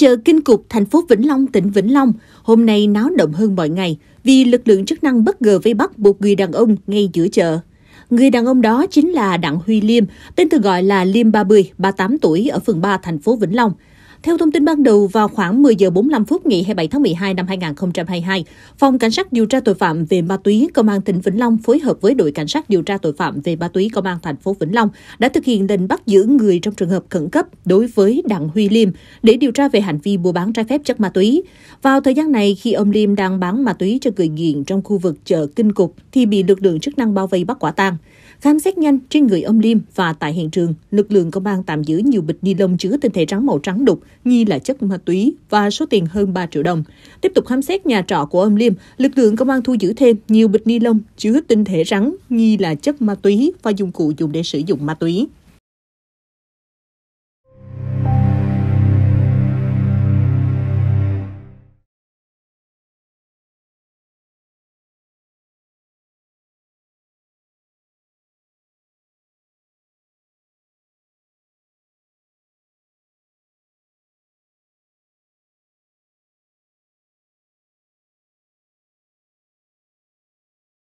Chợ Kinh Cục, thành phố Vĩnh Long, tỉnh Vĩnh Long, hôm nay náo động hơn mọi ngày vì lực lượng chức năng bất ngờ vây bắt một người đàn ông ngay giữa chợ. Người đàn ông đó chính là Đặng Huy Liêm, tên thường gọi là Liêm 30, 38 tuổi ở phường 3 thành phố Vĩnh Long. Theo thông tin ban đầu, vào khoảng 10 giờ 45 phút ngày 27 tháng 12 năm 2022, Phòng Cảnh sát điều tra tội phạm về ma túy Công an tỉnh Vĩnh Long phối hợp với đội Cảnh sát điều tra tội phạm về ma túy Công an thành phố Vĩnh Long đã thực hiện lệnh bắt giữ người trong trường hợp khẩn cấp đối với Đặng Huy Liêm để điều tra về hành vi mua bán trái phép chất ma túy. Vào thời gian này, khi ông Liêm đang bán ma túy cho người nghiện trong khu vực chợ Kinh Cục thì bị lực lượng chức năng bao vây bắt quả tang. Khám xét nhanh trên người ông Liêm và tại hiện trường, lực lượng công an tạm giữ nhiều bịch ni lông chứa tinh thể rắn màu trắng đục, nghi là chất ma túy và số tiền hơn 3 triệu đồng. Tiếp tục khám xét nhà trọ của ông Liêm, lực lượng công an thu giữ thêm nhiều bịch ni lông chứa tinh thể rắn nghi là chất ma túy và dụng cụ dùng để sử dụng ma túy.